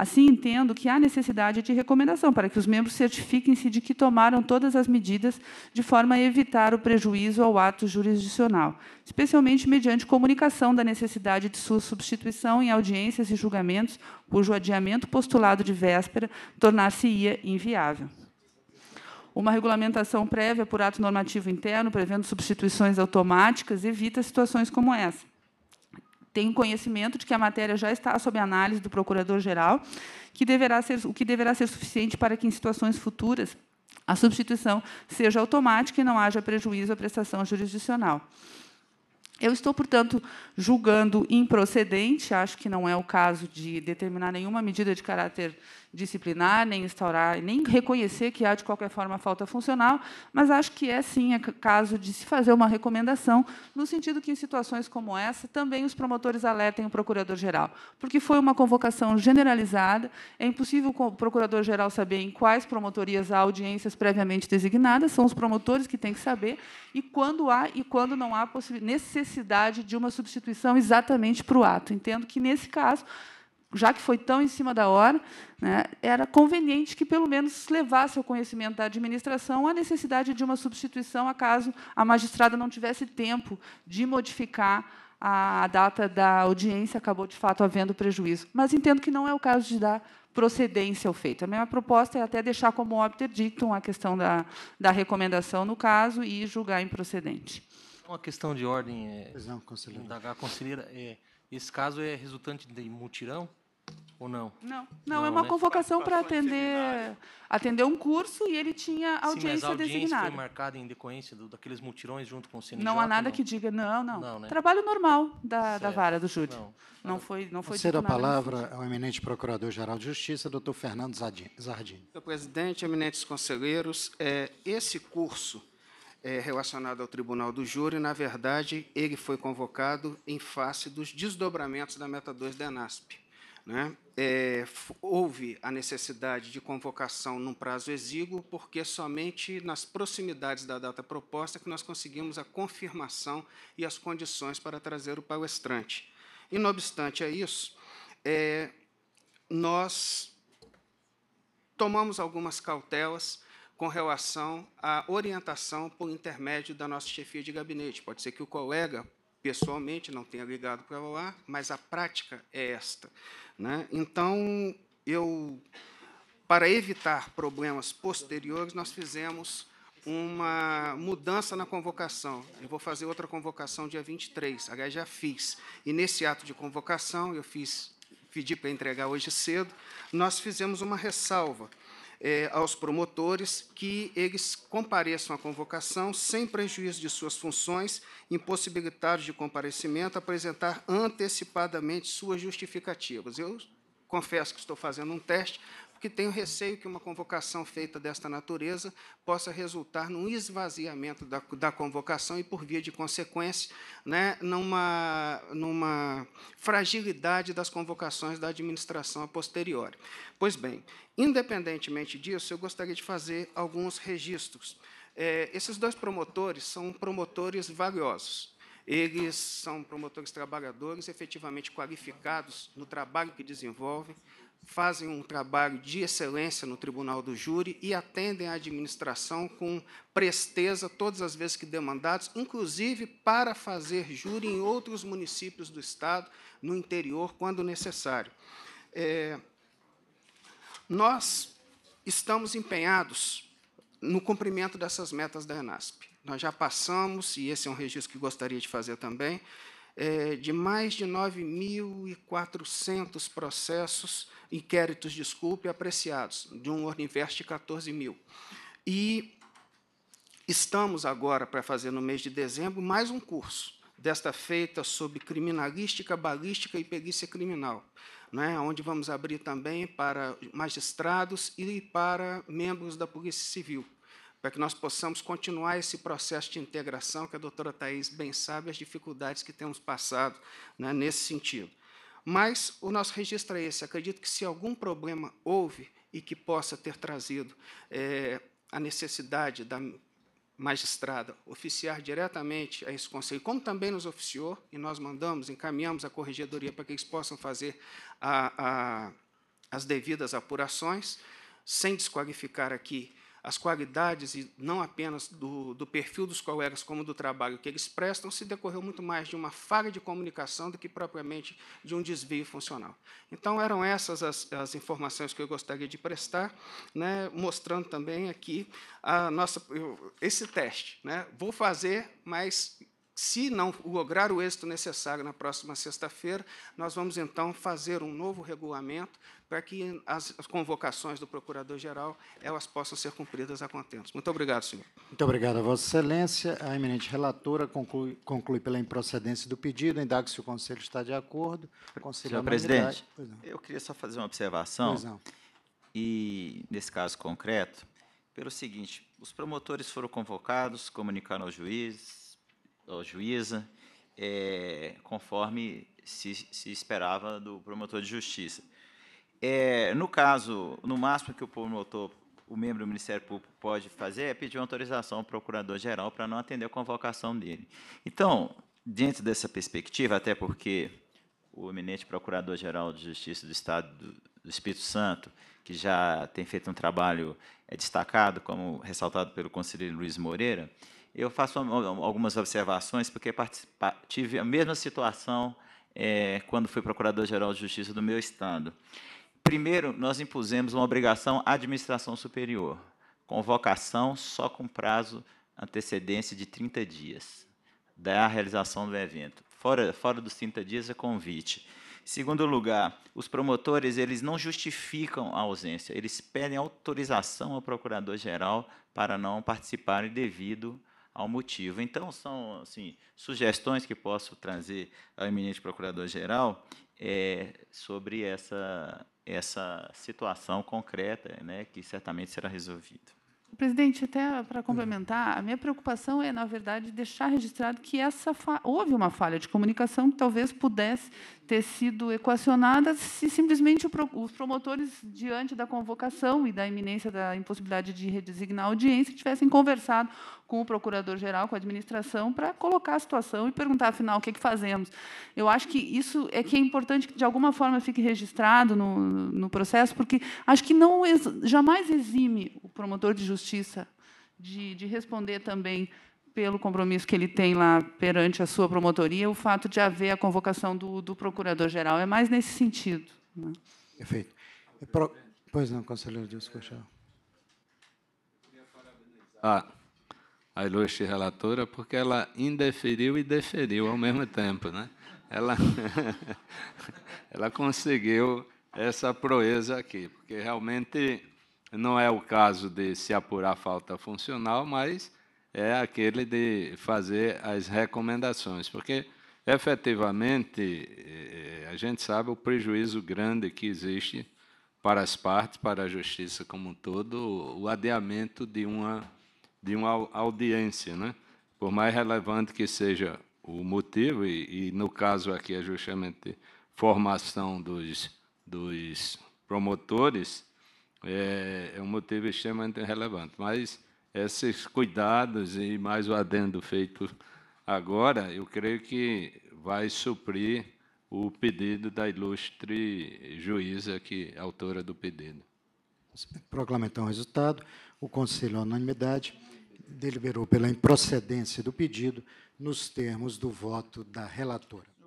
Assim, entendo que há necessidade de recomendação para que os membros certifiquem-se de que tomaram todas as medidas de forma a evitar o prejuízo ao ato jurisdicional, especialmente mediante comunicação da necessidade de sua substituição em audiências e julgamentos, cujo adiamento postulado de véspera tornar-se-ia inviável uma regulamentação prévia por ato normativo interno, prevendo substituições automáticas, evita situações como essa tenho conhecimento de que a matéria já está sob análise do Procurador-Geral, que deverá ser, o que deverá ser suficiente para que, em situações futuras, a substituição seja automática e não haja prejuízo à prestação jurisdicional. Eu estou, portanto, julgando improcedente, acho que não é o caso de determinar nenhuma medida de caráter disciplinar, nem instaurar, nem reconhecer que há, de qualquer forma, falta funcional, mas acho que é, sim, é caso de se fazer uma recomendação, no sentido que, em situações como essa, também os promotores alertem o procurador-geral, porque foi uma convocação generalizada, é impossível o procurador-geral saber em quais promotorias há audiências previamente designadas, são os promotores que têm que saber, e quando há e quando não há necessidade de uma substituição exatamente para o ato. Entendo que, nesse caso, já que foi tão em cima da hora, né, era conveniente que pelo menos levasse ao conhecimento da administração a necessidade de uma substituição, acaso a magistrada não tivesse tempo de modificar a data da audiência, acabou de fato havendo prejuízo. Mas entendo que não é o caso de dar procedência ao feito. A minha proposta é até deixar como obter dictum a questão da, da recomendação no caso e julgar improcedente. Uma questão de ordem, é, não, conselheira. da conselheira, é, esse caso é resultante de mutirão? ou não? Não, não, é não é uma né? convocação para atender atender um curso e ele tinha audiência, Sim, mas a audiência designada. foi marcada em decorrência do, daqueles mutirões junto com o CNJ? Não há nada não. que diga, não, não. não né? Trabalho normal da, da vara do júri. Não, não foi não foi Cedo a palavra ao eminente Procurador-Geral de Justiça, doutor Fernando Zardini. Senhor presidente, eminentes conselheiros, é, esse curso é, relacionado ao tribunal do júri, na verdade, ele foi convocado em face dos desdobramentos da meta 2 da ENASP. Né? É, houve a necessidade de convocação num prazo exíguo, porque somente nas proximidades da data proposta que nós conseguimos a confirmação e as condições para trazer o palestrante. E, não obstante a isso, é, nós tomamos algumas cautelas com relação à orientação por intermédio da nossa chefia de gabinete. Pode ser que o colega pessoalmente não tenha ligado para lá, mas a prática é esta. Né? Então, eu, para evitar problemas posteriores, nós fizemos uma mudança na convocação. Eu vou fazer outra convocação dia 23, aliás, já fiz. E nesse ato de convocação, eu fiz pedi para entregar hoje cedo, nós fizemos uma ressalva é, aos promotores que eles compareçam à convocação sem prejuízo de suas funções, impossibilitados de comparecimento, apresentar antecipadamente suas justificativas. Eu confesso que estou fazendo um teste porque tenho receio que uma convocação feita desta natureza possa resultar num esvaziamento da, da convocação e, por via de consequência, né, numa, numa fragilidade das convocações da administração a posteriori. Pois bem, independentemente disso, eu gostaria de fazer alguns registros. É, esses dois promotores são promotores valiosos. Eles são promotores trabalhadores efetivamente qualificados no trabalho que desenvolvem, fazem um trabalho de excelência no tribunal do júri e atendem à administração com presteza todas as vezes que demandados, inclusive para fazer júri em outros municípios do Estado, no interior, quando necessário. É, nós estamos empenhados no cumprimento dessas metas da ENASP. Nós já passamos, e esse é um registro que gostaria de fazer também, é, de mais de 9.400 processos, inquéritos, desculpe, apreciados, de um universo de 14 mil. E estamos agora para fazer no mês de dezembro mais um curso, desta feita sobre criminalística, balística e perícia criminal, né, onde vamos abrir também para magistrados e para membros da Polícia Civil para que nós possamos continuar esse processo de integração, que a doutora Thais bem sabe as dificuldades que temos passado né, nesse sentido. Mas o nosso registro é esse. Acredito que se algum problema houve e que possa ter trazido é, a necessidade da magistrada oficiar diretamente a esse conselho, como também nos oficiou, e nós mandamos, encaminhamos a corregedoria para que eles possam fazer a, a, as devidas apurações, sem desqualificar aqui as qualidades, e não apenas do, do, perfil dos colegas, como do trabalho que eles prestam, se decorreu muito mais de uma falha de comunicação do que propriamente de um desvio funcional. Então, eram essas as, as informações que eu gostaria de prestar, né, mostrando também aqui a nossa, esse teste. Né, vou fazer, mas se não lograr o êxito necessário na próxima sexta-feira, nós vamos então fazer um novo regulamento para que as, convocações do Procurador-Geral elas possam ser cumpridas a contento. Muito obrigado, senhor. Muito obrigado a Vossa Excelência. A eminente relatora conclui, conclui pela improcedência do pedido, indaga se o Conselho está de acordo. Conselho é senhor presidente, eu queria só fazer uma observação. Pois não. E, nesse caso concreto, pelo seguinte, os promotores foram convocados, comunicaram ao juiz, ao juíza, é, conforme se, se esperava do promotor de justiça. É, no caso, no máximo que o promotor, o membro do Ministério Público pode fazer é pedir uma autorização ao procurador-geral para não atender a convocação dele. Então, dentro dessa perspectiva, até porque o eminente Procurador-Geral de Justiça do Estado do Espírito Santo, que já tem feito um trabalho é, destacado, como ressaltado pelo conselheiro Luiz Moreira, eu faço algumas observações, porque tive a mesma situação é, quando fui Procurador-Geral de Justiça do meu Estado. Primeiro, nós impusemos uma obrigação à administração superior. Convocação só com prazo antecedência de 30 dias da realização do evento. Fora, fora dos 30 dias é convite. Segundo lugar, os promotores eles não justificam a ausência, eles pedem autorização ao procurador-geral para não participarem devido ao motivo. Então, são assim, sugestões que posso trazer ao eminente procurador-geral é, sobre essa essa situação concreta, né, que certamente será resolvida. Presidente, até para complementar, a minha preocupação é, na verdade, deixar registrado que essa houve uma falha de comunicação que talvez pudesse ter sido equacionada se simplesmente os promotores, diante da convocação e da iminência da impossibilidade de redesignar a audiência, tivessem conversado com o procurador-geral, com a administração, para colocar a situação e perguntar, afinal, o que, é que fazemos. Eu acho que isso é que é importante que, de alguma forma, fique registrado no, no processo, porque acho que não jamais exime o promotor de justiça de, de responder também pelo compromisso que ele tem lá perante a sua promotoria, o fato de haver a convocação do, do procurador-geral. É mais nesse sentido. Né? Perfeito. É pro... Pois não, conselheiro Dias Cochal. Ah, a ilustre relatora, porque ela indeferiu e deferiu ao mesmo tempo. Né? Ela, ela conseguiu essa proeza aqui, porque realmente não é o caso de se apurar falta funcional, mas é aquele de fazer as recomendações, porque efetivamente eh, a gente sabe o prejuízo grande que existe para as partes, para a justiça como um todo, o adiamento de uma de uma audiência, né? Por mais relevante que seja o motivo e, e no caso aqui é justamente formação dos dos promotores, é, é um motivo extremamente relevante, mas esses cuidados e mais o adendo feito agora, eu creio que vai suprir o pedido da ilustre juíza que é autora do pedido. Proclamo então o resultado. O Conselho, à unanimidade, deliberou pela improcedência do pedido nos termos do voto da relatora.